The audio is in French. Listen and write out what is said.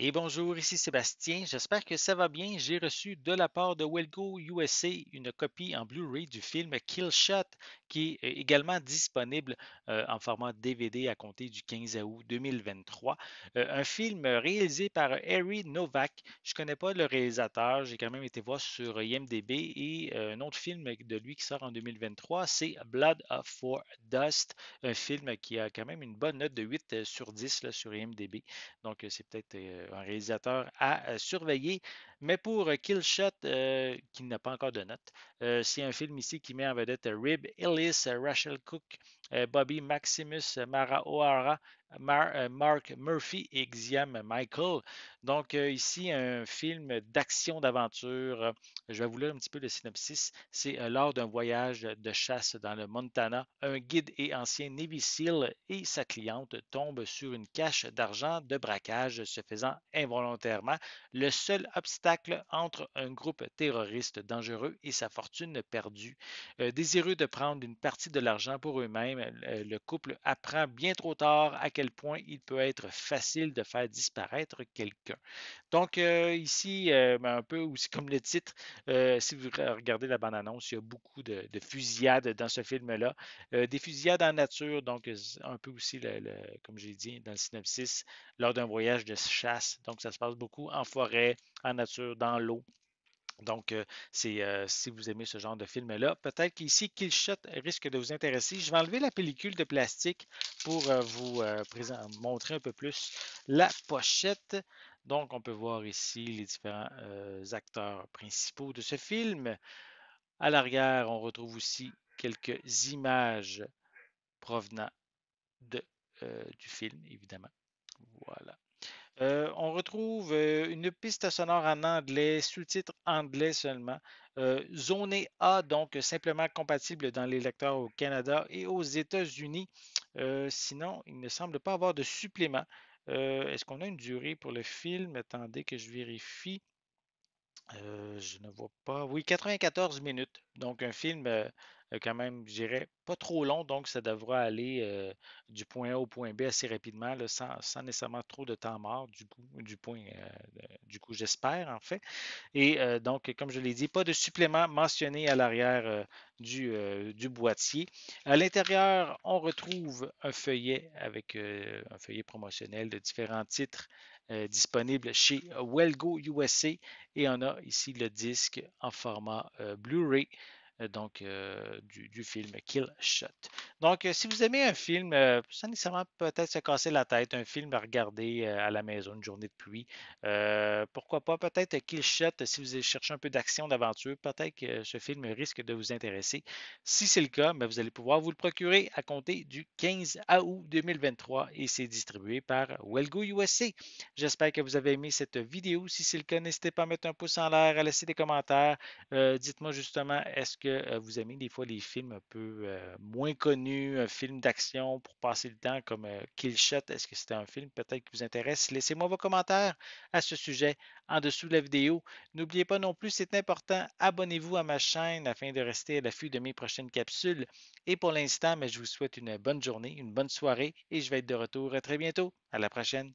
Et bonjour, ici Sébastien. J'espère que ça va bien. J'ai reçu de la part de Wellgo USA une copie en Blu-ray du film Killshot, qui est euh, également disponible euh, en format DVD à compter du 15 août 2023. Euh, un film réalisé par Harry Novak. Je ne connais pas le réalisateur. J'ai quand même été voir sur IMDB et un autre film de lui qui sort en 2023, c'est Blood for Dust, un film qui a quand même une bonne note de 8 sur 10 sur IMDB. Donc c'est peut-être un réalisateur à euh, surveiller. Mais pour euh, Killshot, euh, qui n'a pas encore de notes, c'est un film ici qui met en vedette Rib Ellis, Rachel Cook, Bobby Maximus, Mara O'Hara euh, Mark Murphy et Xiam Michael. Donc euh, ici, un film d'action d'aventure. Je vais vous lire un petit peu le synopsis. C'est euh, lors d'un voyage de chasse dans le Montana, un guide et ancien Navy SEAL et sa cliente tombent sur une cache d'argent de braquage se faisant involontairement le seul obstacle entre un groupe terroriste dangereux et sa fortune perdue. désireux de prendre une partie de l'argent pour eux-mêmes, le couple apprend bien trop tard à quel point il peut être facile de faire disparaître quelqu'un. Donc euh, ici, euh, ben, un peu aussi comme le titre, euh, si vous regardez la bande-annonce, il y a beaucoup de, fusillades dans ce film-là. des fusillades en nature, donc un peu aussi, le, comme j'ai dit dans le synopsis, lors d'un voyage de chasse. Donc ça se passe beaucoup en forêt, en nature, dans l'eau. Donc, euh, c'est euh, si vous aimez ce genre de film-là, peut-être qu'ici, Killshot risque de vous intéresser. Je vais enlever la pellicule de plastique pour euh, vous montrer un peu plus la pochette. Donc, on peut voir ici les différents acteurs principaux de ce film. À l'arrière, on retrouve aussi quelques images provenant du film, évidemment. Voilà. Euh, on retrouve euh, une piste sonore en anglais, sous-titres anglais seulement. Euh, zone zoné A, donc simplement compatible dans les lecteurs au Canada et aux États-Unis. sinon, il ne semble pas avoir de supplément. Est-ce qu'on a une durée pour le film? Attendez que je vérifie. je ne vois pas. Oui, 94 minutes. Donc, un film quand même, je dirais, pas trop long, donc ça devrait aller euh, du point A au point B assez rapidement, sans, sans, nécessairement trop de temps mort, du coup, du point, euh, du coup, j'espère, en fait. Et euh, donc, comme je l'ai dit, pas de supplément mentionné à l'arrière du, du, boîtier. À l'intérieur, on retrouve un feuillet avec un feuillet promotionnel de différents titres disponibles chez Wellgo USA et on a ici le disque en format Blu-ray euh, donc, euh, du, film Kill Shot. Donc, euh, si vous aimez un film, ça sans nécessairement peut-être se casser la tête, un film à regarder à la maison, une journée de pluie, pourquoi pas peut-être Kill Shot, si vous cherchez un peu d'action, d'aventure, peut-être que ce film risque de vous intéresser. Si c'est le cas, ben, vous allez pouvoir vous le procurer à compter du 15 août 2023 et c'est distribué par Wellgo USA. J'espère que vous avez aimé cette vidéo. Si c'est le cas, n'hésitez pas à mettre un pouce en l'air, à laisser des commentaires. Dites-moi justement, est-ce que que vous aimez des fois les films un peu moins connus, un film d'action pour passer le temps comme Kill Shot? Est-ce que c'est un film peut-être qui vous intéresse? Laissez-moi vos commentaires à ce sujet en dessous de la vidéo. N'oubliez pas non plus, c'est important, abonnez-vous à ma chaîne afin de rester à l'affût de mes prochaines capsules. Et pour l'instant, ben, je vous souhaite une bonne journée, une bonne soirée et je vais être de retour très bientôt. À la prochaine.